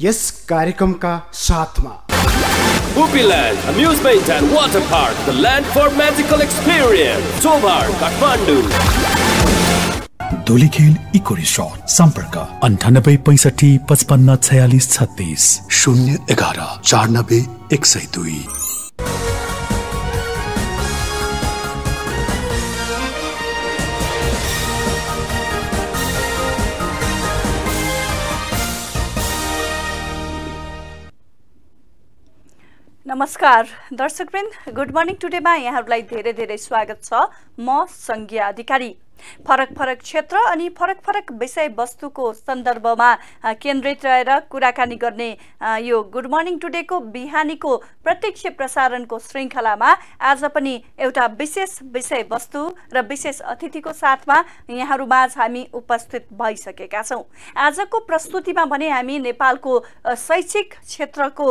यस कार्यक्रमका साथमा Upiland, amusement and water park, the land for magical experience. Tobar, Kathmandu. Dhulikhel eco resort सम्पर्क अन्ठानब्बे पैँसठी पचपन्न छयालिस छत्तिस शून्य एघार चार एक सय दुई नमस्कार दर्शकवृन्द गुड मर्निङ टुडेमा यहाँहरूलाई धेरै धेरै स्वागत छ म सङ्घीय अधिकारी फरक फरक क्षेत्र अनि फरक फरक विषयवस्तुको सन्दर्भमा केन्द्रित रहेर कुराकानी गर्ने यो गुड मर्निङ टुडेको बिहानीको प्रत्यक्ष प्रसारणको श्रृङ्खलामा आज पनि एउटा विशेष विषयवस्तु र विशेष अतिथिको साथमा माझ हामी उपस्थित भइसकेका छौँ आजको प्रस्तुतिमा भने हामी नेपालको शैक्षिक क्षेत्रको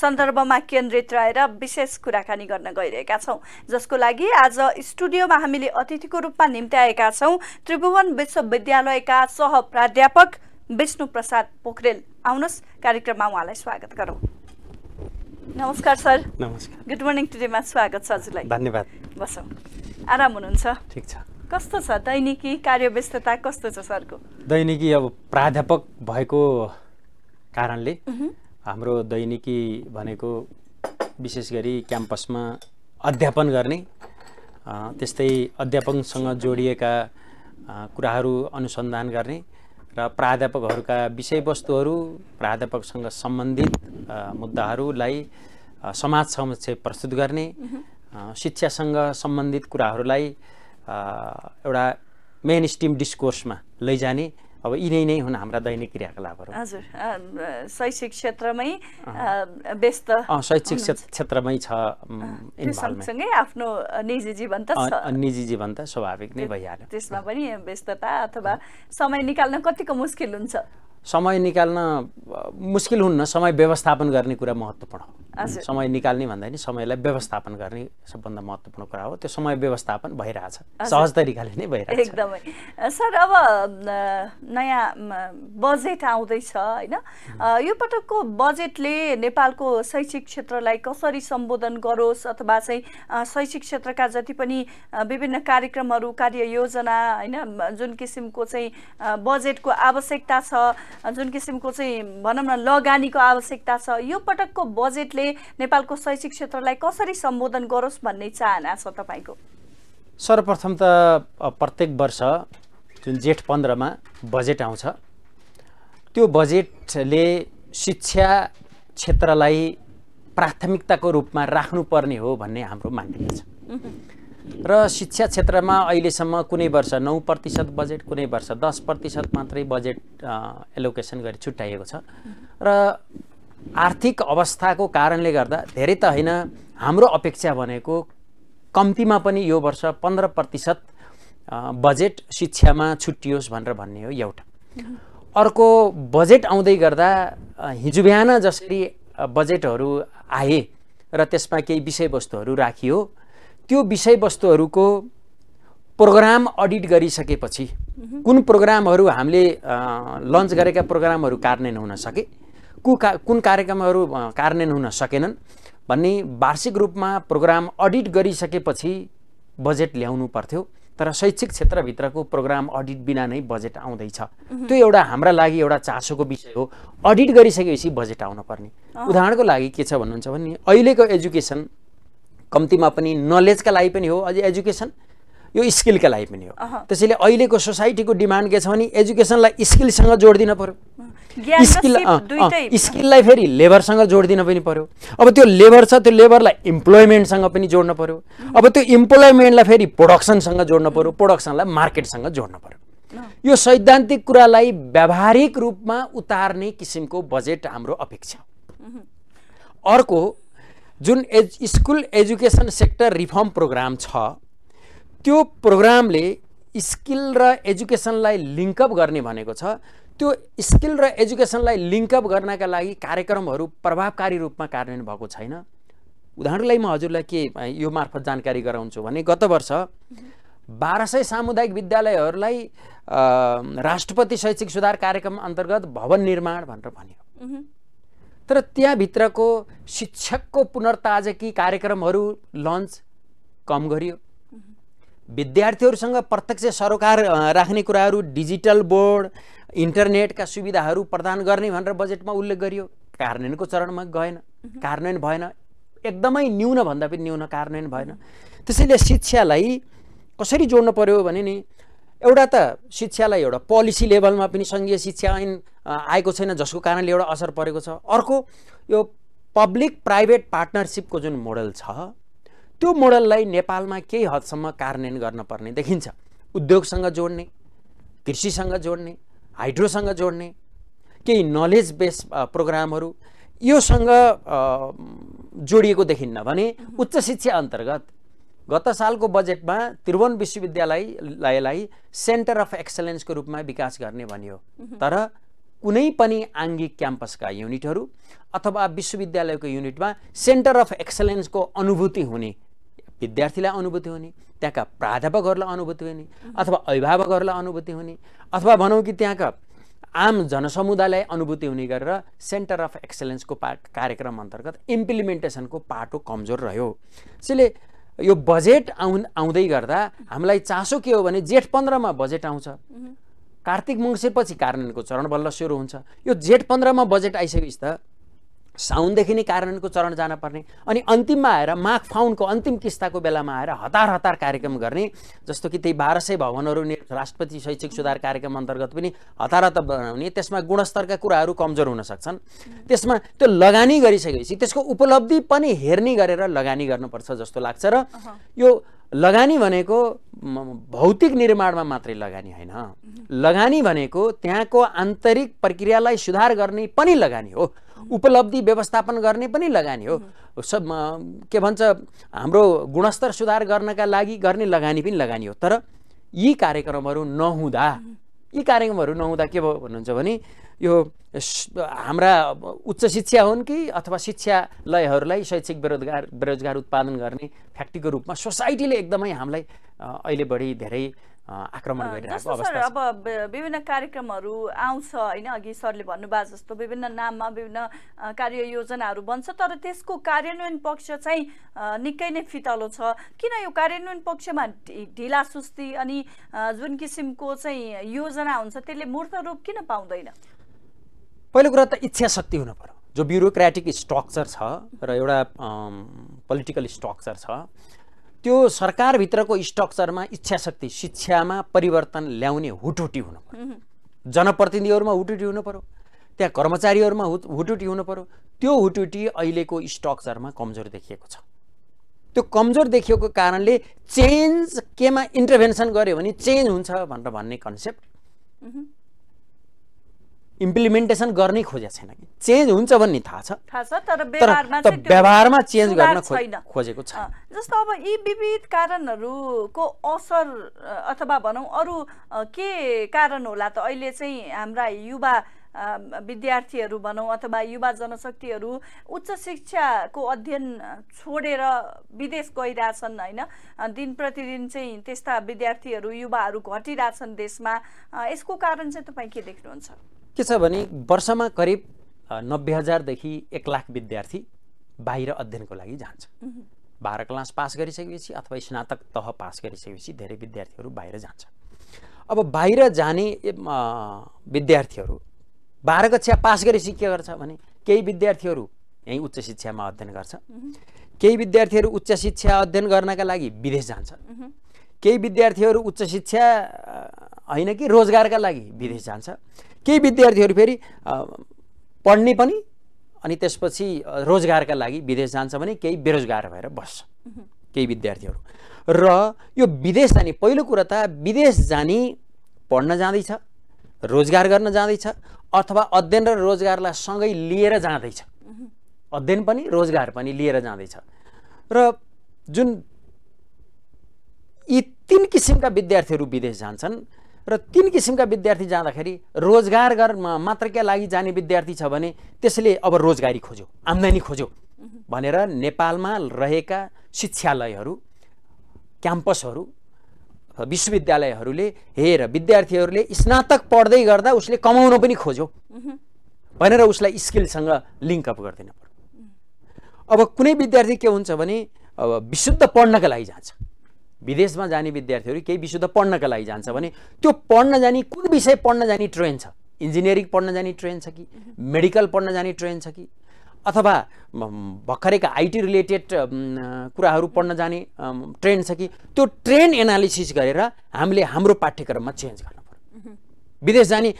सन्दर्भमा केन्द्रित रहेर विशेष कुराकानी गर्न गइरहेका छौँ जसको लागि आज स्टुडियोमा हामीले अतिथिको रूपमा निम्त्याएका छौँ त्रिभुवन विश्वविद्यालयका सह प्राध्यापक विष्णु प्रसाद पोखरेल आउनुहोस् कार्यक्रममा उहाँलाई स्वागत गरौँ नमस्कार सर नमस्कार गुड मर्निङ टुडेमा स्वागत छ हजुरलाई धन्यवाद बसौँ आराम हुनुहुन्छ ठिक छ कस्तो छ दैनिकी कार्यव्यस्तता कस्तो छ सरको दैनिकी अब प्राध्यापक भएको कारणले हाम्रो दैनिकी भनेको विशेष गरी क्याम्पसमा अध्यापन गर्ने त्यस्तै अध्यापकसँग जोडिएका कुराहरू अनुसन्धान गर्ने र प्राध्यापकहरूका विषयवस्तुहरू प्राध्यापकसँग सम्बन्धित मुद्दाहरूलाई समाज समक्ष प्रस्तुत गर्ने शिक्षासँग सम्बन्धित कुराहरूलाई एउटा मेन स्ट्रिम डिस्कोर्समा लैजाने अब यिनै नै हुन् हाम्रा दैनिक क्रियाकलापहरू हजुर शैक्षिक क्षेत्रमै व्यस्त शैक्षिक क्षेत्रमै छ सँगसँगै आफ्नो निजी जीवन त निजी जीवन त स्वाभाविक नै भइहाल्यो त्यसमा पनि व्यस्तता अथवा समय निकाल्न कतिको मुस्किल हुन्छ समय निकाल्न मुस्किल हुन्न समय व्यवस्थापन गर्ने कुरा महत्त्वपूर्ण हो समय निकाल्ने भन्दा नि समयलाई व्यवस्थापन गर्ने सबभन्दा महत्त्वपूर्ण कुरा हो त्यो समय व्यवस्थापन भइरहेछ सहज तरिकाले नै भइरहेछ एकदमै सर अब नयाँ बजेट आउँदैछ होइन यो पटकको बजेटले नेपालको शैक्षिक क्षेत्रलाई कसरी सम्बोधन गरोस् अथवा चाहिँ शैक्षिक क्षेत्रका जति पनि विभिन्न कार्यक्रमहरू कार्ययोजना होइन जुन किसिमको चाहिँ बजेटको आवश्यकता छ जुन किसिमको चाहिँ भनौँ न लगानीको आवश्यकता छ यो पटकको बजेटले नेपालको शैक्षिक क्षेत्रलाई कसरी सम्बोधन गरोस् भन्ने चाहना छ तपाईँको सर्वप्रथम त प्रत्येक वर्ष जुन जेठ पन्ध्रमा बजेट आउँछ त्यो बजेटले शिक्षा क्षेत्रलाई प्राथमिकताको रूपमा राख्नुपर्ने हो भन्ने हाम्रो मान्यता छ र शिक्षा क्षेत्रमा अहिलेसम्म कुनै वर्ष नौ प्रतिशत बजेट कुनै वर्ष दस प्रतिशत मात्रै बजेट एलोकेसन गरी छुट्याइएको छ र आर्थिक अवस्थाको कारणले गर्दा धेरै त होइन हाम्रो अपेक्षा भनेको कम्तीमा पनि यो वर्ष पन्ध्र प्रतिशत बजेट शिक्षामा छुट्टियोस् भनेर भन्ने हो एउटा अर्को बजेट आउँदै गर्दा हिजो बिहान जसरी बजेटहरू आए र त्यसमा केही विषयवस्तुहरू राखियो त्यो विषयवस्तुहरूको प्रोग्राम अडिट गरिसकेपछि कुन प्रोग्रामहरू हामीले लन्च गरेका प्रोग्रामहरू कार्यान्वयन हुन सके कु का कुन कार्यक्रमहरू कार्यान्वयन हुन सकेनन् भन्ने वार्षिक रूपमा प्रोग्राम अडिट गरिसकेपछि बजेट ल्याउनु पर्थ्यो तर शैक्षिक क्षेत्रभित्रको प्रोग्राम अडिट बिना नै बजेट आउँदैछ त्यो एउटा हाम्रा लागि एउटा चासोको विषय हो अडिट गरिसकेपछि बजेट आउनुपर्ने उदाहरणको लागि के छ भन्नुहुन्छ भने अहिलेको एजुकेसन कम्तीमा पनि नलेजका लागि पनि हो अझ एजुकेसन यो स्किलका लागि पनि हो त्यसैले अहिलेको सोसाइटीको डिमान्ड के छ भने एजुकेसनलाई स्किलसँग जोडिदिन पऱ्यो स्किल स्किललाई फेरि लेबरसँग जोडिदिन पनि पऱ्यो अब त्यो लेबर छ त्यो लेबरलाई इम्प्लोइमेन्टसँग पनि जोड्न पऱ्यो अब त्यो इम्प्लोइमेन्टलाई फेरि प्रोडक्सनसँग जोड्न पऱ्यो प्रोडक्सनलाई मार्केटसँग जोड्न पऱ्यो यो सैद्धान्तिक कुरालाई व्यावहारिक रूपमा उतार्ने किसिमको बजेट हाम्रो अपेक्षा अर्को जुन एज school education sector reform program छ त्यो प्रोग्रामले स्किल र एजुकेसनलाई लिङ्कअप गर्ने भनेको छ त्यो स्किल र एजुकेसनलाई लिङ्कअप गर्नका लागि कार्यक्रमहरू प्रभावकारी रूपमा कार्यान्वयन भएको छैन उदाहरणलाई म हजुरलाई के यो मार्फत जानकारी गराउँछु भने गत वर्ष बाह्र सय सामुदायिक विद्यालयहरूलाई राष्ट्रपति शैक्षिक सुधार कार्यक्रम अन्तर्गत भवन निर्माण भनेर भन्यो तर त्यहाँभित्रको शिक्षकको पुनर्ताजकी कार्यक्रमहरू लन्च कम गरियो विद्यार्थीहरूसँग प्रत्यक्ष सरोकार राख्ने कुराहरू डिजिटल बोर्ड इन्टरनेटका सुविधाहरू प्रदान गर्ने भनेर बजेटमा उल्लेख गरियो कार्यान्वयनको चरणमा गएन कार्यान्वयन भएन एकदमै न्यूनभन्दा पनि न्यून कार्यान्वयन भएन त्यसैले शिक्षालाई कसरी जोड्नु पर्यो भने नि एउटा त शिक्षालाई एउटा पोलिसी लेभलमा पनि सङ्घीय शिक्षा ऐन आएको छैन जसको कारणले एउटा असर परेको छ अर्को यो पब्लिक प्राइभेट पार्टनरसिपको जुन मोडल छ त्यो मोडललाई नेपालमा केही हदसम्म कार्यान्वयन गर्न पर्ने देखिन्छ उद्योगसँग जोड्ने कृषिसँग जोड्ने हाइड्रोसँग जोड्ने केही नलेज बेस प्रोग्रामहरू योसँग जोडिएको देखिन्न भने उच्च शिक्षा अन्तर्गत गत सालको बजेटमा त्रिभुवन विश्वविद्यालयलाई सेन्टर अफ एक्सलेन्सको रूपमा विकास गर्ने भनियो तर कुनै पनि आङ्गिक क्याम्पसका युनिटहरू अथवा विश्वविद्यालयको युनिटमा सेन्टर अफ एक्सलेन्सको अनुभूति हुने विद्यार्थीलाई अनुभूति हुने त्यहाँका प्राध्यापकहरूलाई अनुभूति हुने अथवा अभिभावकहरूलाई अनुभूति हुने अथवा भनौँ कि त्यहाँका आम जनसमुदायलाई अनुभूति हुने गरेर सेन्टर अफ एक्सलेन्सको पा कार्यक्रम अन्तर्गत इम्प्लिमेन्टेसनको पाटो कमजोर रह्यो त्यसैले यो बजेट आउ आउँदै गर्दा हामीलाई चासो के हो भने जेठ पन्ध्रमा बजेट आउँछ कार्तिक मङ्सिरपछि कार्यान्वयनको चरण बल्ल सुरु हुन्छ यो जेठ पन्ध्रमा बजेट आइसकेपछि त साउनदेखि नै कार्यान्वयनको चरण जान पर्ने अनि अन्तिममा आएर माघ फाउनको अन्तिम किस्ताको बेलामा आएर हतार हतार कार्यक्रम गर्ने जस्तो कि त्यही बाह्र सय भवनहरू राष्ट्रपति शैक्षिक सुधार कार्यक्रम अन्तर्गत पनि हतार हतार बनाउने त्यसमा गुणस्तरका कुराहरू कमजोर हुन सक्छन् त्यसमा त्यो लगानी गरिसकेपछि त्यसको उपलब्धि पनि हेर्ने गरेर लगानी गर्नुपर्छ जस्तो लाग्छ र यो लगानी भनेको भौतिक निर्माणमा मात्रै लगानी होइन लगानी भनेको त्यहाँको आन्तरिक प्रक्रियालाई सुधार गर्ने पनि लगानी हो उपलब्धि व्यवस्थापन गर्ने पनि लगानी हो सब के भन्छ हाम्रो गुणस्तर सुधार गर्नका लागि गर्ने लगानी पनि लगानी हो तर यी कार्यक्रमहरू नहुँदा यी कार्यक्रमहरू नहुँदा के भयो भन्नुहुन्छ भने यो हाम्रा उच्च शिक्षा हुन् कि अथवा शिक्षालयहरूलाई शैक्षिक बेरोजगार बेरोजगार उत्पादन गर्ने फ्याक्ट्रीको रूपमा सोसाइटीले एकदमै हामीलाई अहिले बढी धेरै आक्रमण गरिरहेको अवस्था अब विभिन्न कार्यक्रमहरू आउँछ होइन अघि सरले भन्नुभएको जस्तो विभिन्न नाममा विभिन्न कार्य योजनाहरू बन्छ तर त्यसको कार्यान्वयन पक्ष चाहिँ निकै नै फितलो छ किन यो कार्यान्वयन पक्षमा ढिला सुस्ती अनि जुन किसिमको चाहिँ योजना हुन्छ त्यसले मूर्त रूप किन पाउँदैन पहिलो कुरा त इच्छा शक्ति हुनु पर्यो जो ब्युरोक्रेटिक स्ट्रक्चर छ र एउटा पोलिटिकल स्ट्रक्चर छ त्यो सरकारभित्रको स्ट्रक्चरमा इच्छा शक्ति शिक्षामा परिवर्तन ल्याउने हुटुटी हुनु पर्यो जनप्रतिनिधिहरूमा हुटुटी हुनु पर्यो त्यहाँ कर्मचारीहरूमा हु हुटुटी हुनु पर्यो त्यो हुटुटी अहिलेको स्ट्रक्चरमा कमजोर देखिएको छ त्यो कमजोर देखिएको कारणले चेन्ज केमा इन्टरभेन्सन गर्यो भने चेन्ज हुन्छ भनेर भन्ने कन्सेप्ट इम्प्लिमेन्टेसन गर्नै खोजेको छैन कि चेन्ज हुन्छ भन्ने थाहा छ तर व्यवहारमा चेन्ज गर्न खोजेको छ जस्तो अब यी विविध कारणहरूको असर अथवा भनौँ अरू के कारण होला त अहिले चाहिँ हाम्रा युवा विद्यार्थीहरू भनौँ अथवा युवा जनशक्तिहरू उच्च शिक्षाको अध्ययन छोडेर विदेश गइरहेछन् होइन दिन प्रतिदिन चाहिँ त्यस्ता विद्यार्थीहरू युवाहरू घटिरहेछन् देशमा यसको कारण चाहिँ तपाईँ के देख्नुहुन्छ के छ भने वर्षमा करिब नब्बे हजारदेखि एक लाख विद्यार्थी बाहिर अध्ययनको लागि जान्छ बाह्र क्लास पास गरिसकेपछि अथवा स्नातक तह पास गरिसकेपछि धेरै विद्यार्थीहरू बाहिर जान्छ अब बाहिर जाने विद्यार्थीहरू बाह्र कक्षा पास गरेपछि के गर्छ भने केही विद्यार्थीहरू यहीँ उच्च शिक्षामा अध्ययन गर्छ केही विद्यार्थीहरू उच्च शिक्षा अध्ययन गर्नका लागि विदेश जान्छ केही विद्यार्थीहरू उच्च शिक्षा होइन कि रोजगारका लागि विदेश जान्छ केही विद्यार्थीहरू फेरि पढ्ने पनि अनि त्यसपछि रोजगारका लागि विदेश जान्छ भने केही बेरोजगार भएर बस्छ केही विद्यार्थीहरू र यो विदेश जाने पहिलो कुरा त विदेश जाने पढ्न जाँदैछ रोजगार गर्न जाँदैछ अथवा अध्ययन र रोजगारलाई सँगै लिएर जाँदैछ अध्ययन पनि रोजगार पनि लिएर जाँदैछ र जुन यी तिन किसिमका विद्यार्थीहरू विदेश जान्छन् र तिन किसिमका विद्यार्थी जाँदाखेरि रोजगार गर्नमा मात्रकै लागि जाने विद्यार्थी छ भने त्यसले अब रोजगारी खोज्यो आम्दानी खोज्यो भनेर नेपालमा रहेका शिक्षालयहरू क्याम्पसहरू विश्वविद्यालयहरूले हेर विद्यार्थीहरूले स्नातक पढ्दै गर्दा उसले कमाउन पनि खोज्यो भनेर उसलाई स्किलसँग लिङ्कअप गरिदिनु पर्यो अब कुनै विद्यार्थी के हुन्छ भने अब विशुद्ध पढ्नका लागि जान्छ विदेशमा जाने विद्यार्थीहरू केही विशुद्ध पढ्नका लागि जान्छ भने त्यो पढ्न जाने कुन विषय पढ्न जाने ट्रेन छ इन्जिनियरिङ पढ्न जाने ट्रेन छ कि मेडिकल पढ्न जाने ट्रेन छ कि अथवा भर्खरैका आइटी रिलेटेड कुराहरू पढ्न जाने ट्रेन छ कि त्यो ट्रेन एनालिसिस गरेर हामीले हाम्रो पाठ्यक्रममा चेन्ज गर्न पऱ्यो विदेश जाने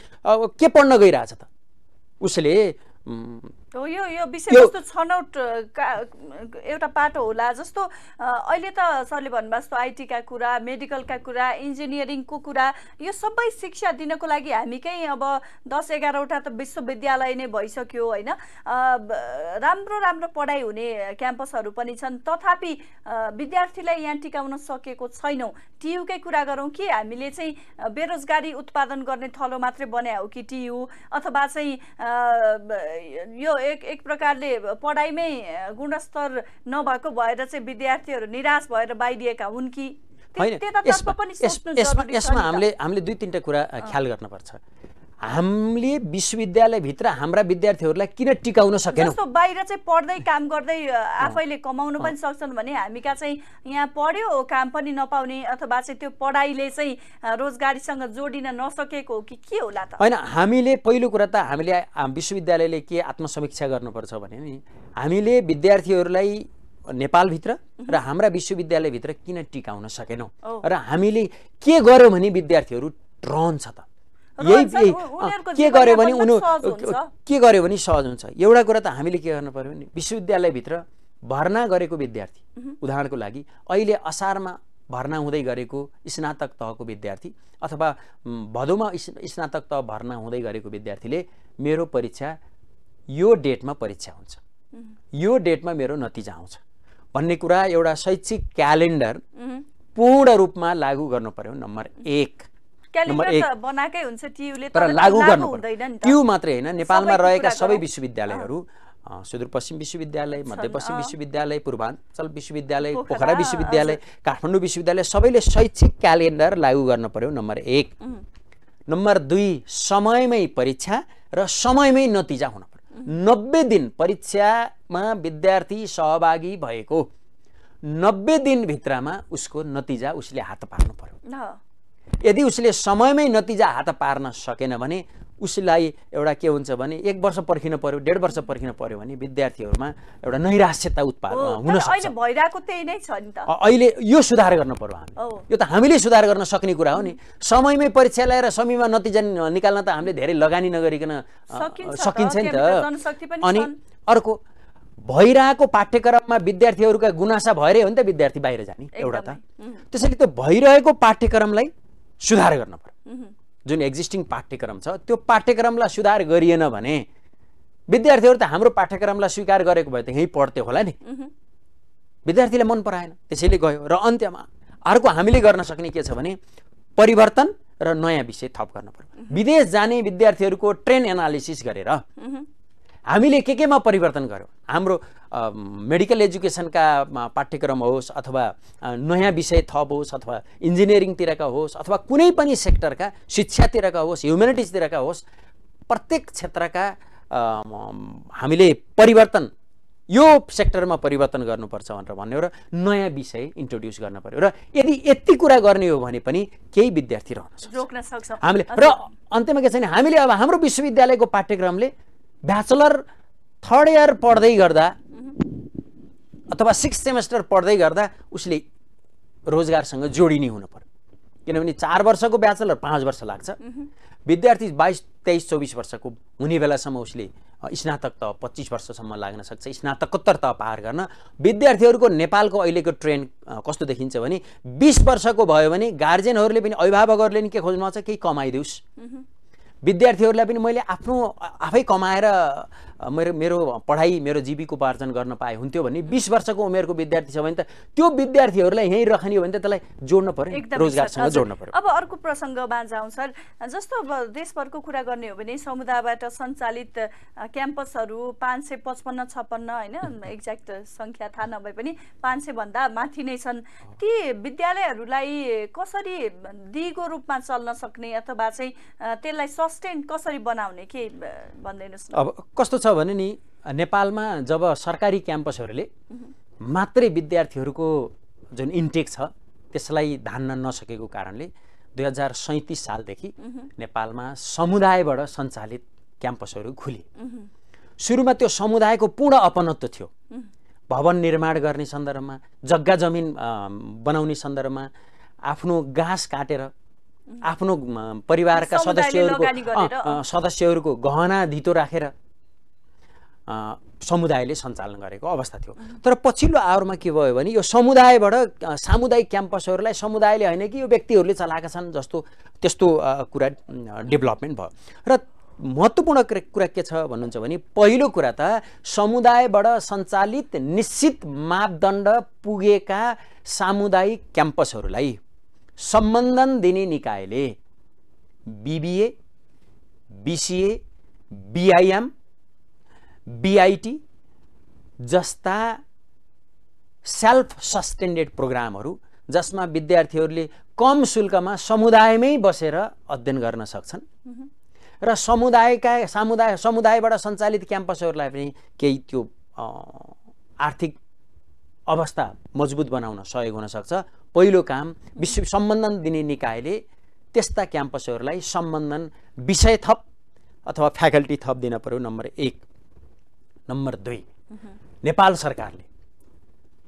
के पढ्न गइरहेछ त उसले हो यो यो विषयवस्तु छनौट एउटा पाटो होला जस्तो अहिले त सरले भन्नुभयो जस्तो आइटीका कुरा मेडिकलका कुरा इन्जिनियरिङको कुरा यो सबै शिक्षा दिनको लागि हामीकै अब दस एघारवटा त विश्वविद्यालय नै भइसक्यो होइन राम्रो राम्रो पढाइ हुने क्याम्पसहरू पनि छन् तथापि विद्यार्थीलाई यहाँ टिकाउन सकेको छैनौँ टियुकै कुरा गरौँ कि हामीले चाहिँ बेरोजगारी उत्पादन गर्ने थलो मात्रै बनायो कि टियु अथवा चाहिँ यो एक एक प्रकारले पढाइमै गुणस्तर नभएको भएर चाहिँ विद्यार्थीहरू निराश भएर बाहिरिएका हुन् कि होइन यसमा हामीले हामीले दुई तिनवटा कुरा ख्याल गर्नुपर्छ हामीले विश्वविद्यालयभित्र हाम्रा विद्यार्थीहरूलाई किन टिकाउन सकेनौँ बाहिर चाहिँ पढ्दै काम गर्दै आफैले कमाउनु पनि सक्छन् भने हामी कहाँ चाहिँ यहाँ पढ्यो काम पनि नपाउने अथवा चाहिँ त्यो पढाइले चाहिँ रोजगारीसँग जोडिन नसकेको हो कि के होला त होइन हामीले पहिलो कुरा त हामीले विश्वविद्यालयले के आत्मसमीक्षा गर्नुपर्छ भने नि हामीले विद्यार्थीहरूलाई नेपालभित्र र हाम्रा विश्वविद्यालयभित्र किन टिकाउन सकेनौँ र हामीले के गर्यौँ भने विद्यार्थीहरू रहन्छ त यही के गर्यो भने उनी के गर्यो भने सहज हुन्छ एउटा कुरा त हामीले के गर्नु पऱ्यो भने विश्वविद्यालयभित्र भर्ना गरेको विद्यार्थी उदाहरणको लागि अहिले असारमा भर्ना हुँदै गरेको स्नातक तहको विद्यार्थी अथवा भदौमा स्नातक तह भर्ना हुँदै गरेको विद्यार्थीले मेरो परीक्षा यो डेटमा परीक्षा हुन्छ यो डेटमा मेरो नतिजा आउँछ भन्ने कुरा एउटा शैक्षिक क्यालेन्डर पूर्ण रूपमा लागू गर्नु पर्यो नम्बर एक तर लागू गर्नु टियु मात्रै होइन नेपालमा रहेका सबै विश्वविद्यालयहरू सुदूरपश्चिम विश्वविद्यालय मध्यपश्चिम विश्वविद्यालय पूर्वाञ्चल विश्वविद्यालय पोखरा विश्वविद्यालय काठमाडौँ विश्वविद्यालय सबैले शैक्षिक क्यालेन्डर लागू गर्न पर्यो नम्बर एक नम्बर दुई समयमै परीक्षा र समयमै नतिजा हुन पर्यो नब्बे दिन परीक्षामा विद्यार्थी सहभागी भएको नब्बे दिनभित्रमा उसको नतिजा उसले हात पार्नु पर्यो यदि उसले समयमै नतिजा हात पार्न सकेन भने उसलाई एउटा के हुन्छ भने एक वर्ष पर्खिन पर्यो डेढ वर्ष पर्खिन पर्यो भने विद्यार्थीहरूमा एउटा नैराश्यता उत्पादन हुन सक्छ अहिले यो सुधार गर्नु पर्यो हामी यो त हामीले सुधार गर्न सक्ने कुरा हो नि समयमै परीक्षा ल्याएर समयमा नतिजा निकाल्न त हामीले धेरै लगानी नगरिकन सकिन्छ नि त अनि अर्को भइरहेको पाठ्यक्रममा विद्यार्थीहरूका गुनासा भएरै हो नि त विद्यार्थी बाहिर जाने एउटा त त्यसैले त्यो भइरहेको पाठ्यक्रमलाई सुधार गर्न पर्यो जुन एक्जिस्टिङ पाठ्यक्रम छ त्यो पाठ्यक्रमलाई सुधार गरिएन भने विद्यार्थीहरू त हाम्रो पाठ्यक्रमलाई स्वीकार गरेको भए त यहीँ पढ्थ्यो होला नि विद्यार्थीले मन पराएन त्यसैले गयो र अन्त्यमा अर्को हामीले गर्न सक्ने के छ भने परिवर्तन र नयाँ विषय थप गर्न पर्यो विदेश जाने विद्यार्थीहरूको ट्रेन एनालिसिस गरेर हामीले के केमा परिवर्तन गऱ्यौँ हाम्रो मेडिकल एजुकेसनका पाठ्यक्रम होस् अथवा नयाँ विषय थप होस् अथवा इन्जिनियरिङतिरका होस् अथवा कुनै पनि सेक्टरका शिक्षातिरका होस् ह्युमेनिटिजतिरका होस् प्रत्येक क्षेत्रका हामीले परिवर्तन यो सेक्टरमा परिवर्तन गर्नुपर्छ भनेर भन्यो र नयाँ विषय इन्ट्रोड्युस गर्न पऱ्यो र यदि यति कुरा गर्ने हो भने पनि केही विद्यार्थी रहन सक्छ हामीले र अन्त्यमा के छ भने हामीले अब हाम्रो विश्वविद्यालयको पाठ्यक्रमले ब्याचलर थर्ड इयर पढ्दै गर्दा mm-hmm. अथवा सिक्स सेमेस्टर पढ्दै गर्दा उसले रोजगारसँग जोडिने हुनु पर्यो किनभने चार वर्षको ब्याचलर पाँच वर्ष लाग्छ mm-hmm. विद्यार्थी बाइस तेइस चौबिस वर्षको हुने बेलासम्म उसले स्नातक तह पच्चिस वर्षसम्म लाग्न सक्छ स्नातकोत्तर तह पार गर्न विद्यार्थीहरूको नेपालको अहिलेको ट्रेन कस्तो देखिन्छ भने बिस वर्षको भयो भने गार्जेनहरूले पनि अभिभावकहरूले पनि के खोज्नु आउँछ केही कमाइदियोस् mm-hmm. विद्यार्थीहरूलाई पनि मैले आफ्नो आफै कमाएर मेरो मेरो पढाइ मेरो जीविकोपार्जन गर्न पाए हुन्थ्यो भने बिस वर्षको उमेरको विद्यार्थी छ भने त त्यो विद्यार्थीहरूलाई यहीँ राख्ने हो भने त त्यसलाई जोड्न पर्यो रोजगारसँग जोड्न पर्यो अब अर्को प्रसङ्ग जाउँ सर जस्तो अब देशभरको कुरा गर्ने हो भने समुदायबाट सञ्चालित क्याम्पसहरू पाँच सय पचपन्न छप्पन्न होइन एक्ज्याक्ट सङ्ख्या थाहा नभए पनि पाँच सयभन्दा माथि नै छन् ती विद्यालयहरूलाई कसरी दिगो रूपमा चल्न सक्ने अथवा चाहिँ त्यसलाई सस्टेन कसरी बनाउने के भनिदिनुहोस् अब कस्तो छ भने नि नेपालमा जब सरकारी क्याम्पसहरूले मात्रै विद्यार्थीहरूको जुन इन्टेक छ त्यसलाई धान्न नसकेको कारणले दुई हजार सैँतिस सालदेखि नेपालमा समुदायबाट सञ्चालित क्याम्पसहरू खुले सुरुमा त्यो समुदायको पूर्ण अपनत्व थियो भवन निर्माण गर्ने सन्दर्भमा जग्गा जमिन बनाउने सन्दर्भमा आफ्नो घाँस काटेर आफ्नो परिवारका सदस्यहरूको सदस्यहरूको गहना धितो राखेर समुदायले सञ्चालन गरेको अवस्था थियो तर पछिल्लो आवरमा के भयो भने यो समुदायबाट सामुदायिक क्याम्पसहरूलाई समुदायले होइन कि यो व्यक्तिहरूले चलाएका छन् जस्तो त्यस्तो कुरा डेभलपमेन्ट भयो र महत्त्वपूर्ण कुरा के छ भन्नुहुन्छ भने पहिलो कुरा त समुदायबाट सञ्चालित निश्चित मापदण्ड पुगेका सामुदायिक क्याम्पसहरूलाई सम्बन्धन दिने निकायले बिबिए बिसिए बिआइएम बिआइटी जस्ता सेल्फ सस्टेन्डेड प्रोग्रामहरू जसमा विद्यार्थीहरूले कम शुल्कमा समुदायमै बसेर अध्ययन गर्न सक्छन् र समुदायका समुदाय समुदायबाट सञ्चालित क्याम्पसहरूलाई पनि केही त्यो आर्थिक अवस्था मजबुत बनाउन सहयोग हुनसक्छ पहिलो काम विश्व सम्बन्धन दिने निकायले त्यस्ता क्याम्पसहरूलाई सम्बन्धन विषय थप अथवा फ्याकल्टी थप दिन पऱ्यो नम्बर एक नम्बर दुई नेपाल सरकारले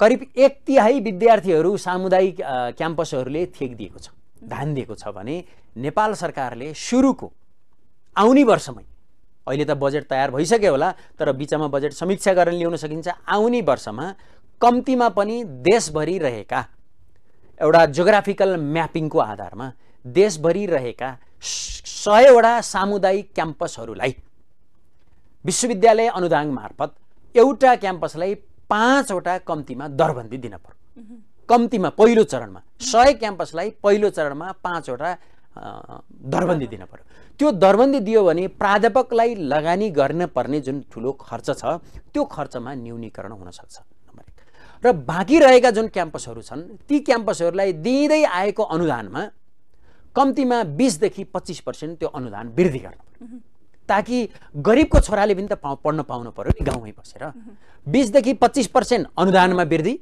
करिब एक तिहाई विद्यार्थीहरू सामुदायिक क्याम्पसहरूले दिएको छ ध्यान दिएको छ भने नेपाल सरकारले सुरुको आउने वर्षमै अहिले त बजेट तयार भइसक्यो होला तर बिचमा बजेट समीक्षा गरेर ल्याउन सकिन्छ आउने वर्षमा कम्तीमा पनि देशभरि रहेका एउटा जोग्राफिकल म्यापिङको आधारमा देशभरि रहेका सयवटा सामुदायिक क्याम्पसहरूलाई विश्वविद्यालय अनुदान मार्फत एउटा क्याम्पसलाई पाँचवटा कम्तीमा दरबन्दी दिन पर्यो कम्तीमा पहिलो चरणमा सय क्याम्पसलाई पहिलो चरणमा पाँचवटा दरबन्दी दिन पर्यो त्यो दरबन्दी दियो भने प्राध्यापकलाई लगानी गर्न पर्ने जुन ठुलो खर्च छ त्यो खर्चमा न्यूनीकरण हुनसक्छ नम्बर एक र बाँकी रहेका जुन क्याम्पसहरू छन् ती क्याम्पसहरूलाई दिँदै आएको अनुदानमा कम्तीमा बिसदेखि पच्चिस पर्सेन्ट त्यो अनुदान वृद्धि गर्नु पर्यो ताकि गरिबको छोराले पनि त पाउ पढ्न पाउनु पऱ्यो नि गाउँमै बसेर बिसदेखि पच्चिस पर्सेन्ट अनुदानमा वृद्धि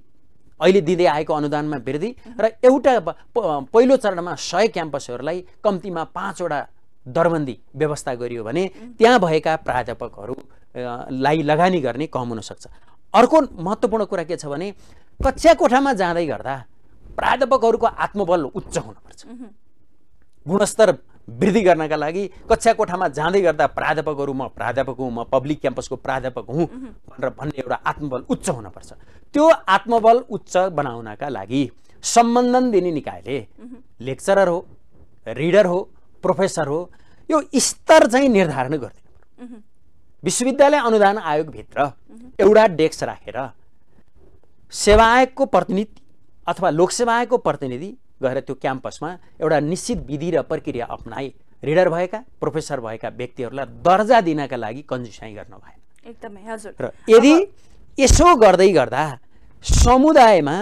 अहिले दिँदै आएको अनुदानमा वृद्धि र एउटा पहिलो चरणमा सय क्याम्पसहरूलाई कम्तीमा पाँचवटा दरबन्दी व्यवस्था गरियो भने त्यहाँ भएका प्राध्यापकहरूलाई लगानी गर्ने कम हुनसक्छ अर्को महत्त्वपूर्ण कुरा के छ भने कक्षा कोठामा जाँदै गर्दा प्राध्यापकहरूको आत्मबल उच्च हुनुपर्छ गुणस्तर वृद्धि गर्नका लागि कक्षा कोठामा जाँदै गर्दा प्राध्यापकहरू म प्राध्यापक हुँ म पब्लिक क्याम्पसको प्राध्यापक हुँ भनेर भन्ने एउटा आत्मबल उच्च हुनपर्छ त्यो आत्मबल उच्च बनाउनका लागि सम्बन्धन दिने निकायले लेक्चरर हो रिडर हो प्रोफेसर हो यो स्तर चाहिँ निर्धारण गरिदिनु विश्वविद्यालय अनुदान आयोगभित्र एउटा डेस्क राखेर सेवा आयोगको प्रतिनिधि अथवा लोकसेवा आयोगको प्रतिनिधि गएर त्यो क्याम्पसमा एउटा निश्चित विधि र प्रक्रिया अप्नाए रिडर भएका प्रोफेसर भएका व्यक्तिहरूलाई दर्जा दिनका लागि कन्जुसाइ गर्न भएन एकदमै हजुर र यदि यसो गर्दै गर्दा समुदायमा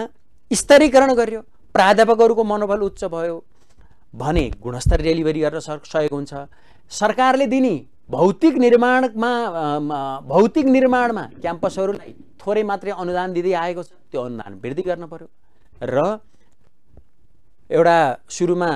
स्तरीकरण गरियो प्राध्यापकहरूको मनोबल उच्च भयो भने गुणस्तर डेलिभरी गर्न सहयोग हुन्छ सरकारले दिने भौतिक निर्माणमा भौतिक निर्माणमा क्याम्पसहरूलाई थोरै मात्रै अनुदान दिँदै आएको छ त्यो अनुदान वृद्धि गर्न पर्यो र एउटा सुरुमा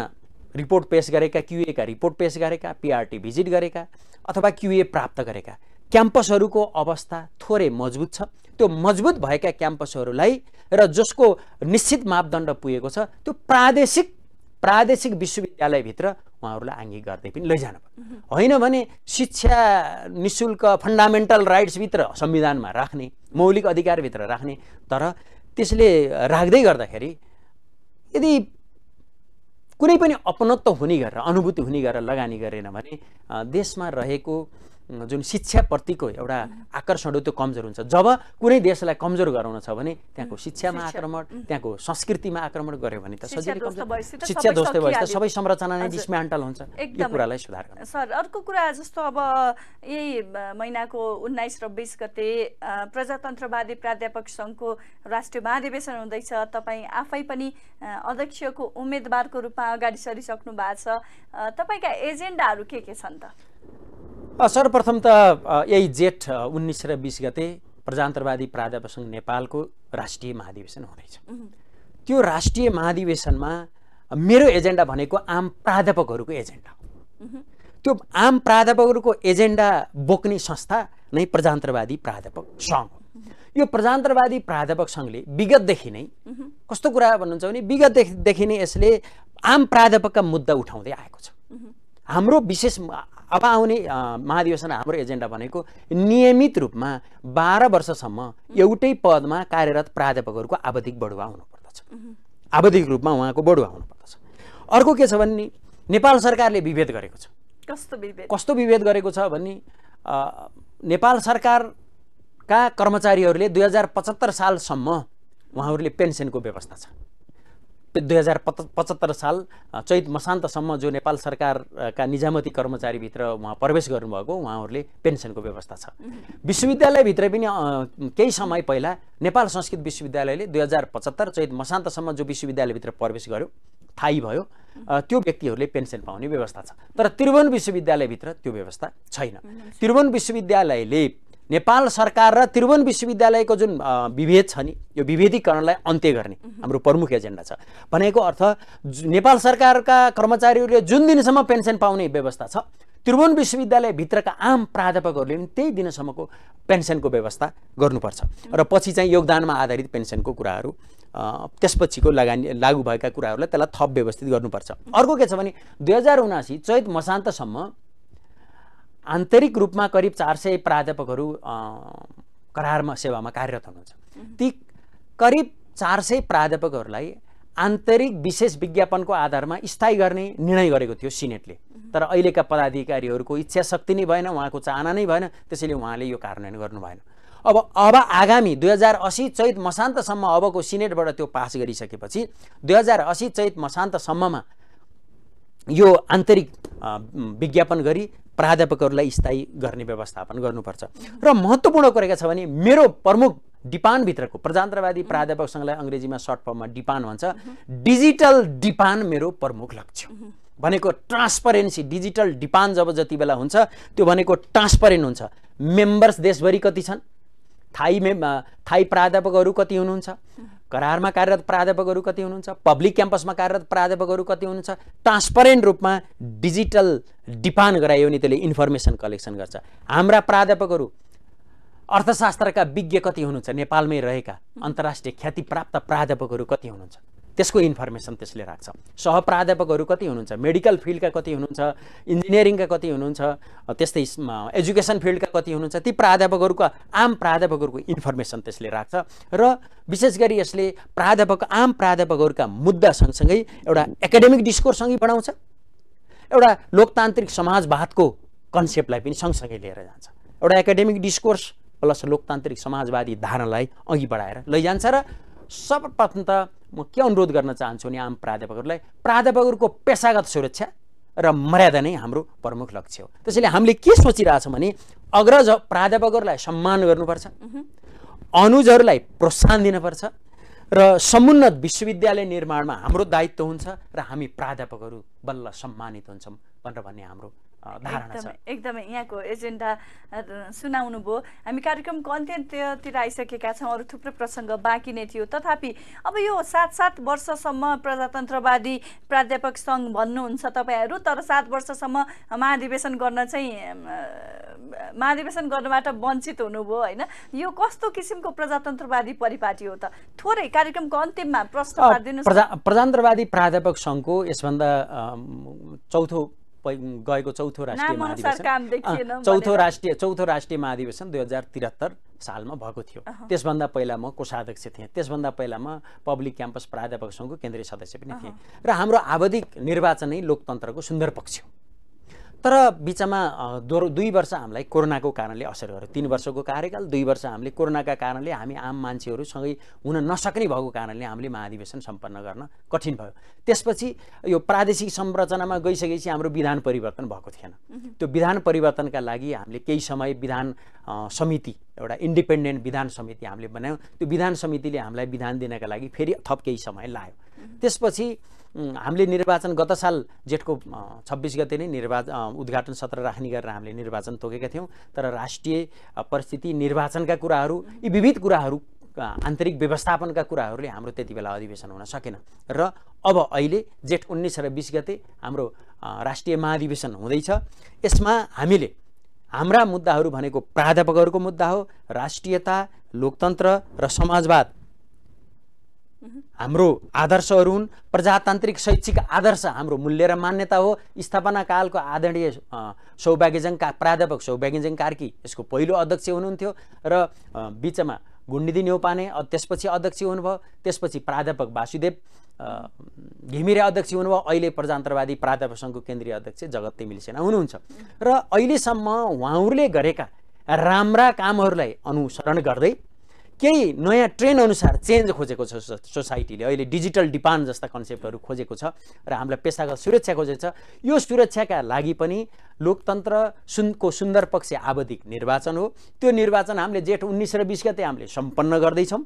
रिपोर्ट पेस गरेका क्युएका रिपोर्ट पेस गरेका पिआरटी भिजिट गरेका अथवा क्युए प्राप्त गरेका क्याम्पसहरूको अवस्था थोरै मजबुत छ त्यो मजबुत भएका क्याम्पसहरूलाई र जसको निश्चित मापदण्ड पुगेको छ त्यो प्रादेशिक प्रादेशिक विश्वविद्यालयभित्र उहाँहरूलाई आङ्गी गर्दै पनि लैजानु पर्छ होइन भने शिक्षा नि शुल्क फन्डामेन्टल राइट्सभित्र संविधानमा राख्ने मौलिक अधिकारभित्र राख्ने तर त्यसले राख्दै गर्दाखेरि यदि कुनै पनि अपनत्व हुने गरेर अनुभूति हुने गरेर लगानी गरेन भने देशमा रहेको जुन शिक्षाप्रतिको एउटा आकर्षण हो त्यो कमजोर हुन्छ जब कुनै देशलाई कमजोर गराउन छ भने त्यहाँको शिक्षामा आक्रमण त्यहाँको संस्कृतिमा आक्रमण गर्यो भने त सजिलै शिक्षा ध्वस्त भएपछि सबै संरचना नै डिस्मेन्टल हुन्छ यो कुरालाई सुधार गर्नु सर अर्को कुरा जस्तो अब यही महिनाको उन्नाइस र बिस गते प्रजातन्त्रवादी प्राध्यापक सङ्घको राष्ट्रिय महाधिवेशन हुँदैछ तपाईँ आफै पनि अध्यक्षको उम्मेदवारको रूपमा अगाडि सरिसक्नु भएको छ तपाईँका एजेन्डाहरू के के छन् त सर्वप्रथम त यही जेठ उन्नाइस र बिस गते प्रजान्तरवादी प्राध्यापक नेपालको राष्ट्रिय महाधिवेशन हुँदैछ त्यो राष्ट्रिय महाधिवेशनमा मेरो एजेन्डा भनेको आम प्राध्यापकहरूको एजेन्डा हो त्यो आम प्राध्यापकहरूको एजेन्डा बोक्ने संस्था नै प्रजान्तरवादी प्राध्यापक सङ्घ हो यो प्रजान्तरवादी प्राध्यापक सङ्घले विगतदेखि नै कस्तो कुरा भन्नुहुन्छ भने विगतदेखि नै यसले आम प्राध्यापकका मुद्दा उठाउँदै आएको छ हाम्रो विशेष अब आउने महाधिवेशन हाम्रो एजेन्डा भनेको नियमित रूपमा बाह्र वर्षसम्म एउटै पदमा कार्यरत प्राध्यापकहरूको आवधिक बढुवा हुनुपर्दछ आवधिक रूपमा उहाँको बढुवा हुनुपर्दछ अर्को के छ भने नेपाल सरकारले विभेद गरेको छ कस्तो विभेद कस्तो विभेद गरेको छ भने नेपाल सरकारका कर्मचारीहरूले दुई हजार पचहत्तर सालसम्म उहाँहरूले पेन्सनको व्यवस्था छ दुई हजार पच पचहत्तर साल चैत मसान्तसम्म जो नेपाल सरकारका निजामती कर्मचारीभित्र उहाँ प्रवेश गर्नुभएको उहाँहरूले पेन्सनको व्यवस्था छ विश्वविद्यालयभित्र पनि केही समय पहिला नेपाल संस्कृत विश्वविद्यालयले दुई हजार पचहत्तर चैत मसान्तसम्म जो विश्वविद्यालयभित्र प्रवेश गर्यो थाहै भयो त्यो व्यक्तिहरूले पेन्सन पाउने व्यवस्था छ तर त्रिभुवन विश्वविद्यालयभित्र त्यो व्यवस्था छैन त्रिभुवन विश्वविद्यालयले नेपाल सरकार र त्रिभुवन विश्वविद्यालयको जुन विभेद छ नि यो विभेदीकरणलाई अन्त्य गर्ने हाम्रो प्रमुख एजेन्डा छ भनेको अर्थ नेपाल सरकारका कर्मचारीहरूले जुन दिनसम्म पेन्सन पाउने व्यवस्था छ त्रिभुवन विश्वविद्यालयभित्रका आम प्राध्यापकहरूले पनि त्यही दिनसम्मको पेन्सनको व्यवस्था गर्नुपर्छ र पछि चाहिँ योगदानमा आधारित पेन्सनको कुराहरू त्यसपछिको लगानी लागू भएका कुराहरूलाई त्यसलाई थप व्यवस्थित गर्नुपर्छ अर्को के छ भने दुई हजार उनासी चैत मसान्तसम्म आन्तरिक रूपमा करिब चार सय प्राध्यापकहरू करारमा सेवामा कार्यरत हुनुहुन्छ ती करिब चार सय प्राध्यापकहरूलाई आन्तरिक विशेष विज्ञापनको आधारमा स्थायी गर्ने निर्णय गरेको थियो सिनेटले तर अहिलेका पदाधिकारीहरूको इच्छा शक्ति नै भएन उहाँको चाहना नै भएन त्यसैले उहाँले यो कार्यान्वयन गर्नु भएन अब अब आगामी दुई हजार असी चैत मसान्तसम्म अबको सिनेटबाट त्यो पास गरिसकेपछि दुई हजार असी चैत मसान्तसम्ममा यो आन्तरिक विज्ञापन गरी प्राध्यापकहरूलाई स्थायी गर्ने व्यवस्थापन गर्नुपर्छ र महत्त्वपूर्ण कुरा के छ भने मेरो प्रमुख डिपानभित्रको प्रजातन्त्रवादी प्राध्यापक सङ्घलाई अङ्ग्रेजीमा सर्ट फर्ममा डिपान भन्छ डिजिटल डिपान मेरो प्रमुख लक्ष्य भनेको ट्रान्सपरेन्सी डिजिटल डिपान जब जति बेला हुन्छ त्यो भनेको ट्रान्सपरेन्ट हुन्छ मेम्बर्स देशभरि कति छन् थाई मे थाई प्राध्यापकहरू कति हुनुहुन्छ करारमा कार्यरत प्राध्यापकहरू कति हुनुहुन्छ पब्लिक क्याम्पसमा कार्यरत प्राध्यापकहरू कति हुनुहुन्छ ट्रान्सपरेन्ट रूपमा डिजिटल डिपान गरायो भने त्यसले इन्फर्मेसन कलेक्सन गर्छ हाम्रा प्राध्यापकहरू अर्थशास्त्रका विज्ञ कति हुनुहुन्छ नेपालमै रहेका अन्तर्राष्ट्रिय प्राप्त प्राध्यापकहरू कति हुनुहुन्छ त्यसको इन्फर्मेसन त्यसले राख्छ सहप्राध्यापकहरू कति हुनुहुन्छ मेडिकल फिल्डका कति हुनुहुन्छ इन्जिनियरिङका कति हुनुहुन्छ त्यस्तै एजुकेसन फिल्डका कति हुनुहुन्छ ती प्राध्यापकहरूको आम प्राध्यापकहरूको इन्फर्मेसन त्यसले राख्छ र विशेष गरी यसले प्राध्यापक आम प्राध्यापकहरूका मुद्दा सँगसँगै एउटा एकाडेमिक डिस्कोर्ससँगै बढाउँछ एउटा लोकतान्त्रिक समाजवादको कन्सेप्टलाई पनि सँगसँगै लिएर जान्छ एउटा एकाडेमिक डिस्कोर्स प्लस लोकतान्त्रिक समाजवादी धारणालाई अघि बढाएर लैजान्छ र सर्वप्रथम त म के अनुरोध गर्न चाहन्छु भने आम प्राध्यापकहरूलाई प्राध्यापकहरूको पेसागत सुरक्षा र मर्यादा नै हाम्रो प्रमुख लक्ष्य हो त्यसैले हामीले के सोचिरहेछौँ भने अग्रज प्राध्यापकहरूलाई सम्मान गर्नुपर्छ अनुजहरूलाई प्रोत्साहन दिनुपर्छ र समुन्नत विश्वविद्यालय निर्माणमा हाम्रो दायित्व हुन्छ र हामी प्राध्यापकहरू बल्ल सम्मानित हुन्छौँ भनेर भन्ने हाम्रो एकदमै यहाँको एजेन्डा सुनाउनु भयो हामी कार्यक्रमको अन्त्यतिर आइसकेका छौँ अरू थुप्रै प्रसङ्ग बाँकी नै थियो तथापि अब यो सात सात वर्षसम्म प्रजातन्त्रवादी प्राध्यापक सङ्घ भन्नुहुन्छ तपाईँहरू तर सात वर्षसम्म महाधिवेशन गर्न चाहिँ महाधिवेशन गर्नबाट वञ्चित हुनुभयो होइन यो कस्तो किसिमको प्रजातन्त्रवादी परिपाटी हो त थोरै कार्यक्रमको अन्तिममा प्रश्न प्रजातन्त्रवादी प्राध्यापक सङ्घको यसभन्दा चौथो गएको चौथो राष्ट्रिय महाधिवेशन चौथो राष्ट्रिय चौथो राष्ट्रिय महाधिवेशन दुई हजार त्रिहत्तर सालमा भएको थियो त्यसभन्दा पहिला म कोषाध्यक्ष थिएँ त्यसभन्दा पहिला म पब्लिक क्याम्पस प्राध्यापक सङ्घको केन्द्रीय सदस्य पनि थिएँ र हाम्रो आवधिक निर्वाचनै लोकतन्त्रको सुन्दर पक्ष हो तर बिचमा दो दुई वर्ष हामीलाई कोरोनाको कारणले असर गर्यो तिन वर्षको कार्यकाल दुई वर्ष हामीले कोरोनाका कारणले हामी आम मान्छेहरूसँगै हुन नसक्ने भएको कारणले हामीले महाधिवेशन सम्पन्न गर्न कठिन भयो त्यसपछि यो प्रादेशिक संरचनामा गइसकेपछि हाम्रो विधान परिवर्तन भएको थिएन त्यो विधान परिवर्तनका लागि हामीले केही समय विधान समिति एउटा इन्डिपेन्डेन्ट विधान समिति हामीले बनायौँ त्यो विधान समितिले हामीलाई विधान दिनका लागि फेरि थप केही समय लायो त्यसपछि हामीले निर्वाचन गत साल जेठको छब्बिस गते नै निर्वाचन उद्घाटन सत्र राख्ने गरेर हामीले निर्वाचन तोकेका थियौँ तर राष्ट्रिय परिस्थिति निर्वाचनका कुराहरू यी विविध कुराहरू आन्तरिक व्यवस्थापनका कुराहरूले हाम्रो त्यति बेला अधिवेशन हुन सकेन र अब अहिले जेठ उन्नाइस र बिस गते हाम्रो राष्ट्रिय महाधिवेशन हुँदैछ यसमा हामीले हाम्रा मुद्दाहरू भनेको प्राध्यापकहरूको मुद्दा हो राष्ट्रियता लोकतन्त्र र समाजवाद हाम्रो आदर्शहरू हुन् प्रजातान्त्रिक शैक्षिक आदर्श हाम्रो मूल्य र मान्यता हो स्थापना कालको आदरणीय सौभाग्यजङ प्राध्यापक सौभाग्यजङ कार्की यसको पहिलो अध्यक्ष हुनुहुन्थ्यो र बिचमा गुण्डिदी न्यौपाने त्यसपछि अध्यक्ष हुनुभयो त्यसपछि प्राध्यापक वासुदेव घिमिरे अध्यक्ष हुनुभयो अहिले प्रजातन्त्रवादी प्राध्यापक सङ्घको केन्द्रीय अध्यक्ष जगत तिमिल सेना हुनुहुन्छ र अहिलेसम्म उहाँहरूले गरेका राम्रा कामहरूलाई अनुसरण गर्दै केही नयाँ ट्रेन्ड अनुसार चेन्ज खोजेको छ सोसाइटीले अहिले डिजिटल डिपान जस्ता कन्सेप्टहरू खोजेको छ र हामीलाई पेसागत सुरक्षा खोजेको छ यो सुरक्षाका लागि पनि लोकतन्त्र सुनको सुन्दर पक्ष आवधिक निर्वाचन हो त्यो निर्वाचन हामीले जेठ उन्नाइस र बिस गते हामीले सम्पन्न गर्दैछौँ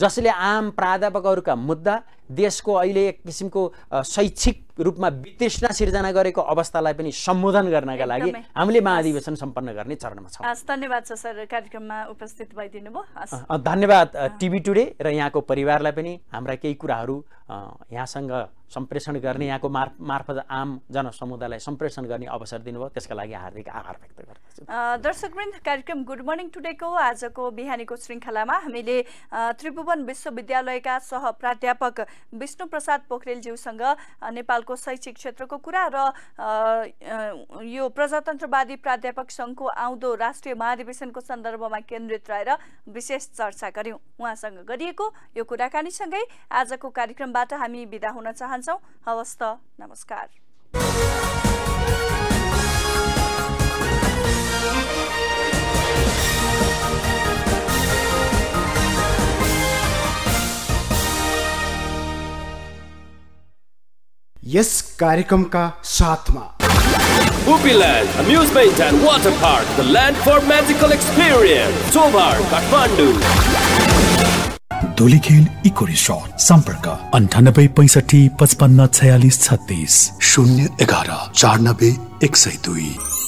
जसले आम प्राध्यापकहरूका मुद्दा देशको अहिले एक किसिमको शैक्षिक रूपमा वितृष्णा सिर्जना गरेको अवस्थालाई पनि सम्बोधन गर्नका लागि हामीले महाधिवेशन सम्पन्न गर्ने चरणमा छौँ धन्यवाद छ सर कार्यक्रममा उपस्थित भइदिनु भयो धन्यवाद टिभी टुडे र यहाँको परिवारलाई पनि हाम्रा केही कुराहरू यहाँसँग सम्प्रेषण गर्ने यहाँको मार्फत आम जनसमुदायलाई सम्प्रेषण गर्ने अवसर दिनुभयो त्यसका लागि हार्दिक आभार व्यक्त गर्दछु दर्शकवृन्द कार्यक्रम गुड मर्निङ टुडेको आजको बिहानीको श्रृङ्खलामा हामीले त्रिभुवन विश्वविद्यालयका सह प्राध्यापक विष्णु प्रसाद पोखरेलज्यूसँग नेपालको शैक्षिक क्षेत्रको कुरा र यो प्रजातन्त्रवादी प्राध्यापक सङ्घको आउँदो राष्ट्रिय महाधिवेशनको सन्दर्भमा केन्द्रित रहेर विशेष चर्चा गऱ्यौँ उहाँसँग गरिएको यो कुराकानीसँगै आजको कार्यक्रमबाट हामी विदा हुन चाहन्छौँ चाहन्छौँ हवस् नमस्कार यस कार्यक्रम कार्यक्रमका साथमा Upiland, amusement and water park, the land for magical experience. Tovar, Kathmandu. Dhulikhel eco resort सम्पर्क अन्ठानब्बे पैसठी पचपन्न छयालिस छत्तिस शून्य एघार चार नब्बे एक सय दुई